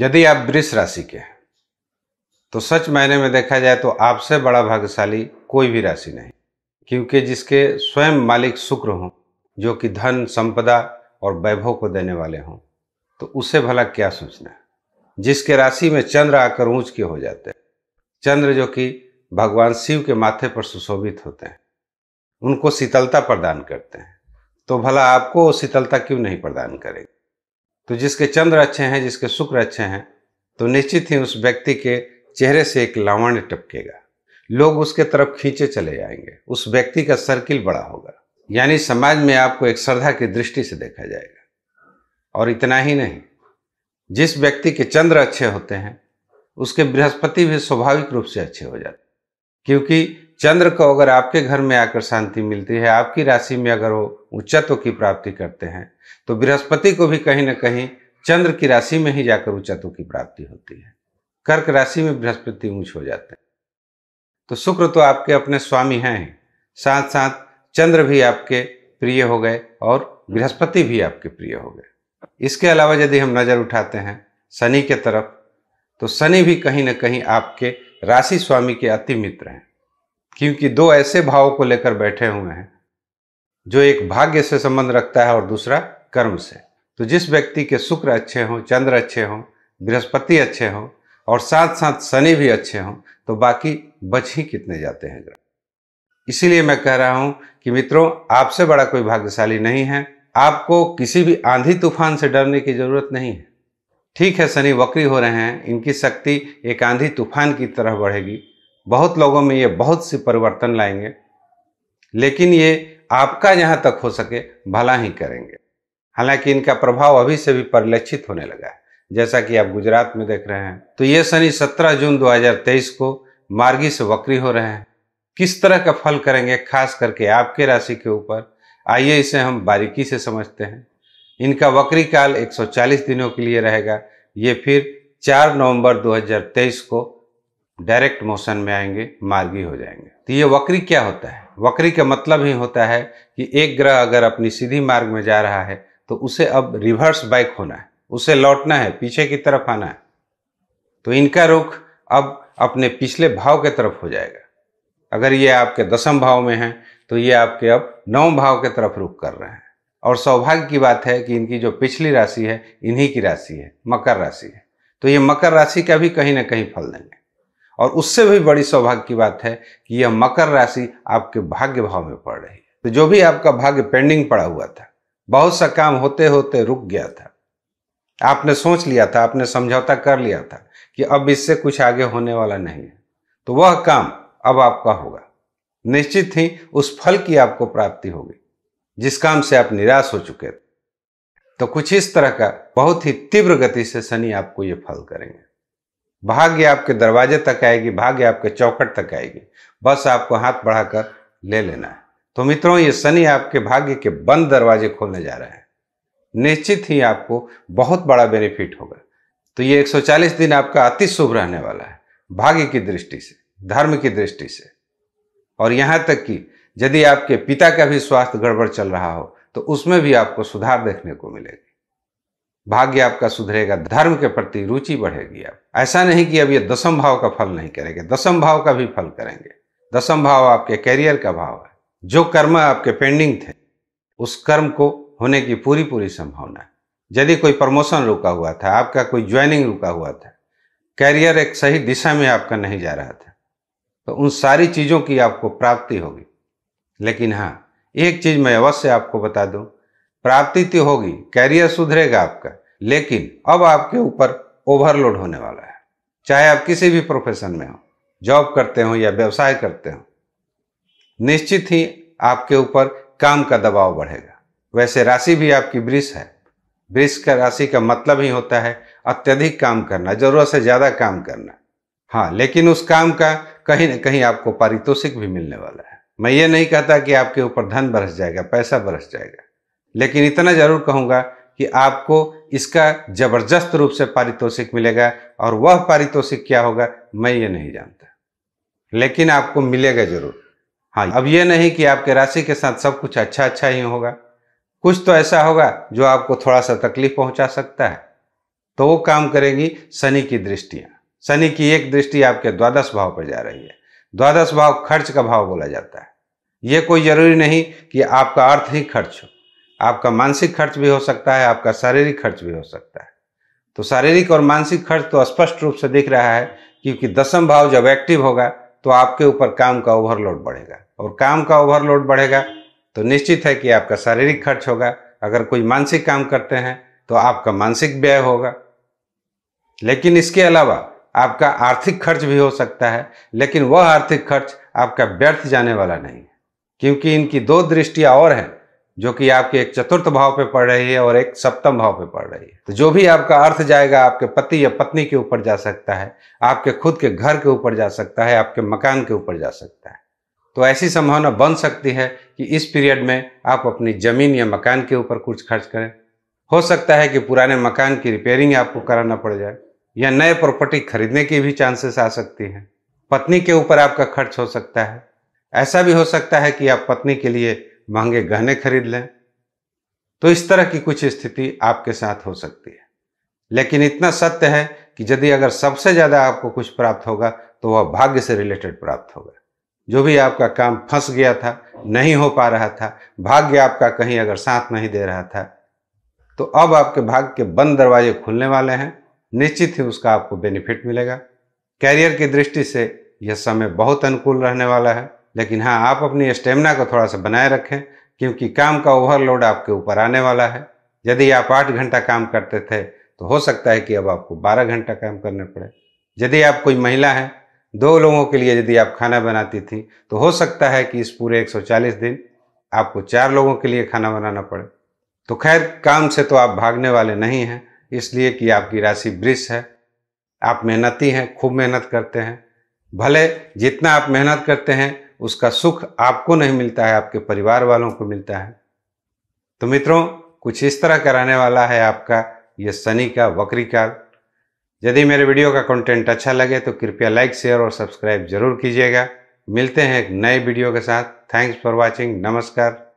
यदि आप वृष राशि के हैं तो सच मायने में देखा जाए तो आपसे बड़ा भाग्यशाली कोई भी राशि नहीं क्योंकि जिसके स्वयं मालिक शुक्र हों जो कि धन संपदा और वैभव को देने वाले हों तो उसे भला क्या सोचना है जिसके राशि में चंद्र आकर ऊंच के हो जाते हैं चंद्र जो कि भगवान शिव के माथे पर सुशोभित होते हैं उनको शीतलता प्रदान करते हैं तो भला आपको शीतलता क्यों नहीं प्रदान करेगी तो जिसके चंद्र अच्छे हैं जिसके शुक्र अच्छे हैं तो निश्चित ही उस व्यक्ति के चेहरे से एक लावण्य टपकेगा लोग उसके तरफ खींचे चले जाएंगे उस व्यक्ति का सर्किल बड़ा होगा यानी समाज में आपको एक श्रद्धा की दृष्टि से देखा जाएगा और इतना ही नहीं जिस व्यक्ति के चंद्र अच्छे होते हैं उसके बृहस्पति भी स्वाभाविक रूप से अच्छे हो जाते क्योंकि चंद्र को अगर आपके घर में आकर शांति मिलती है आपकी राशि में अगर वो उच्चत्व की प्राप्ति करते हैं तो बृहस्पति को भी कहीं ना कहीं चंद्र की राशि में ही जाकर उच्चत्व की प्राप्ति होती है कर्क राशि में बृहस्पति ऊंच हो जाते हैं तो शुक्र तो आपके अपने स्वामी हैं साथ साथ चंद्र भी आपके प्रिय हो गए और बृहस्पति भी आपके प्रिय हो गए इसके अलावा यदि हम नज़र उठाते हैं शनि के तरफ तो शनि भी कहीं ना कहीं आपके राशि स्वामी के अति मित्र हैं क्योंकि दो ऐसे भाव को लेकर बैठे हुए हैं जो एक भाग्य से संबंध रखता है और दूसरा कर्म से तो जिस व्यक्ति के शुक्र अच्छे हों चंद्र अच्छे हों बृहस्पति अच्छे हों और साथ साथ शनि भी अच्छे हों तो बाकी बच ही कितने जाते हैं ग्रह इसीलिए मैं कह रहा हूं कि मित्रों आपसे बड़ा कोई भाग्यशाली नहीं है आपको किसी भी आंधी तूफान से डरने की जरूरत नहीं है ठीक है शनि वक्री हो रहे हैं इनकी शक्ति एक आंधी तूफान की तरह बढ़ेगी बहुत लोगों में ये बहुत सी परिवर्तन लाएंगे लेकिन ये आपका जहाँ तक हो सके भला ही करेंगे हालांकि इनका प्रभाव अभी से भी परिलक्षित होने लगा है जैसा कि आप गुजरात में देख रहे हैं तो ये शनि 17 जून 2023 को मार्गी से वक्री हो रहे हैं किस तरह का फल करेंगे खास करके आपके राशि के ऊपर आइए इसे हम बारीकी से समझते हैं इनका वक्री काल 140 दिनों के लिए रहेगा ये फिर 4 नवंबर 2023 को डायरेक्ट मोशन में आएंगे मार्गी हो जाएंगे तो ये वक्री क्या होता है वक्री का मतलब ही होता है कि एक ग्रह अगर अपनी सीधी मार्ग में जा रहा है तो उसे अब रिवर्स बाइक होना है उसे लौटना है पीछे की तरफ आना है तो इनका रुख अब अपने पिछले भाव के तरफ हो जाएगा अगर ये आपके दसम भाव में है तो ये आपके अब नौ भाव के तरफ रुख कर रहे हैं और सौभाग्य की बात है कि इनकी जो पिछली राशि है इन्हीं की राशि है मकर राशि है तो ये मकर राशि का भी कहीं ना कहीं फल देंगे और उससे भी बड़ी सौभाग्य की बात है कि यह मकर राशि आपके भाग्य भाव में पड़ रही है तो जो भी आपका भाग्य पेंडिंग पड़ा हुआ था बहुत सा काम होते होते रुक गया था आपने सोच लिया था आपने समझौता कर लिया था कि अब इससे कुछ आगे होने वाला नहीं है तो वह काम अब आपका होगा निश्चित ही उस फल की आपको प्राप्ति होगी जिस काम से आप निराश हो चुके थे तो कुछ इस तरह का बहुत ही तीव्र गति से शनि आपको ये फल करेंगे भाग्य आपके दरवाजे तक आएगी भाग्य आपके चौखट तक आएगी बस आपको हाथ बढ़ाकर ले लेना है तो मित्रों ये शनि आपके भाग्य के बंद दरवाजे खोलने जा रहे हैं निश्चित ही आपको बहुत बड़ा बेनिफिट होगा तो ये 140 दिन आपका अति शुभ रहने वाला है भाग्य की दृष्टि से धर्म की दृष्टि से और यहाँ तक कि यदि आपके पिता का भी स्वास्थ्य गड़बड़ चल रहा हो तो उसमें भी आपको सुधार देखने को मिलेगी भाग्य आपका सुधरेगा धर्म के प्रति रुचि बढ़ेगी आप ऐसा नहीं कि अब ये दसम भाव का फल नहीं करेंगे दसम भाव का भी फल करेंगे दसम भाव आपके कैरियर का भाव है जो कर्म आपके पेंडिंग थे उस कर्म को होने की पूरी पूरी संभावना है यदि कोई प्रमोशन रुका हुआ था आपका कोई ज्वाइनिंग रुका हुआ था कैरियर एक सही दिशा में आपका नहीं जा रहा था तो उन सारी चीज़ों की आपको प्राप्ति होगी लेकिन हाँ एक चीज़ मैं अवश्य आपको बता दूं प्राप्ति तो होगी कैरियर सुधरेगा आपका लेकिन अब आपके ऊपर ओवरलोड होने वाला है चाहे आप किसी भी प्रोफेशन में हो जॉब करते हो या व्यवसाय करते हो निश्चित ही आपके ऊपर काम का दबाव बढ़ेगा वैसे राशि भी आपकी वृष है वृष का राशि का मतलब ही होता है अत्यधिक काम करना जरूरत से ज़्यादा काम करना हाँ लेकिन उस काम का कहीं ना कहीं आपको पारितोषिक भी मिलने वाला है मैं ये नहीं कहता कि आपके ऊपर धन बरस जाएगा पैसा बरस जाएगा लेकिन इतना ज़रूर कहूँगा कि आपको इसका ज़बरदस्त रूप से पारितोषिक मिलेगा और वह पारितोषिक क्या होगा मैं ये नहीं जानता लेकिन आपको मिलेगा ज़रूर हाँ अब ये नहीं कि आपके राशि के साथ सब कुछ अच्छा अच्छा ही होगा कुछ तो ऐसा होगा जो आपको थोड़ा सा तकलीफ पहुंचा सकता है तो वो काम करेगी शनि की दृष्टियाँ शनि की एक दृष्टि आपके द्वादश भाव पर जा रही है द्वादश भाव खर्च का भाव बोला जाता है ये कोई जरूरी नहीं कि आपका अर्थ ही खर्च हो आपका मानसिक खर्च भी हो सकता है आपका शारीरिक खर्च भी हो सकता है तो शारीरिक और मानसिक खर्च तो स्पष्ट रूप से दिख रहा है क्योंकि दसम भाव जब एक्टिव होगा तो आपके ऊपर काम का ओवरलोड बढ़ेगा और काम का ओवरलोड बढ़ेगा तो निश्चित है कि आपका शारीरिक खर्च होगा अगर कोई मानसिक काम करते हैं तो आपका मानसिक व्यय होगा लेकिन इसके अलावा आपका आर्थिक खर्च भी हो सकता है लेकिन वह आर्थिक खर्च आपका व्यर्थ जाने वाला नहीं है क्योंकि इनकी दो दृष्टियाँ और हैं जो कि आपके एक चतुर्थ भाव पे पड़ रही है और एक सप्तम भाव पे पड़ रही है तो जो भी आपका अर्थ जाएगा आपके पति या पत्नी के ऊपर जा सकता है आपके खुद के घर के ऊपर जा सकता है आपके मकान के ऊपर जा सकता है तो ऐसी संभावना बन सकती है कि इस पीरियड में आप अपनी ज़मीन या मकान के ऊपर कुछ खर्च करें हो सकता है कि पुराने मकान की रिपेयरिंग आपको कराना पड़ जाए या नए प्रॉपर्टी खरीदने की भी चांसेस आ सकती हैं पत्नी के ऊपर आपका खर्च हो सकता है ऐसा भी हो सकता है कि आप पत्नी के लिए महंगे गहने खरीद लें तो इस तरह की कुछ स्थिति आपके साथ हो सकती है लेकिन इतना सत्य है कि यदि अगर सबसे ज़्यादा आपको कुछ प्राप्त होगा तो वह भाग्य से रिलेटेड प्राप्त होगा जो भी आपका काम फंस गया था नहीं हो पा रहा था भाग्य आपका कहीं अगर साथ नहीं दे रहा था तो अब आपके भाग्य के बंद दरवाजे खुलने वाले हैं निश्चित ही उसका आपको बेनिफिट मिलेगा कैरियर की दृष्टि से यह समय बहुत अनुकूल रहने वाला है लेकिन हाँ आप अपनी स्टेमिना को थोड़ा सा बनाए रखें क्योंकि काम का ओवरलोड आपके ऊपर आने वाला है यदि आप आठ घंटा काम करते थे तो हो सकता है कि अब आपको बारह घंटा काम करने पड़े यदि आप कोई महिला हैं दो लोगों के लिए यदि आप खाना बनाती थी तो हो सकता है कि इस पूरे 140 दिन आपको चार लोगों के लिए खाना बनाना पड़े तो खैर काम से तो आप भागने वाले नहीं हैं इसलिए कि आपकी राशि वृक्ष है आप मेहनती हैं खूब मेहनत करते हैं भले जितना आप मेहनत करते हैं उसका सुख आपको नहीं मिलता है आपके परिवार वालों को मिलता है तो मित्रों कुछ इस तरह कराने वाला है आपका ये शनि का वक्री काल यदि मेरे वीडियो का कंटेंट अच्छा लगे तो कृपया लाइक शेयर और सब्सक्राइब जरूर कीजिएगा मिलते हैं एक नए वीडियो के साथ थैंक्स फॉर वॉचिंग नमस्कार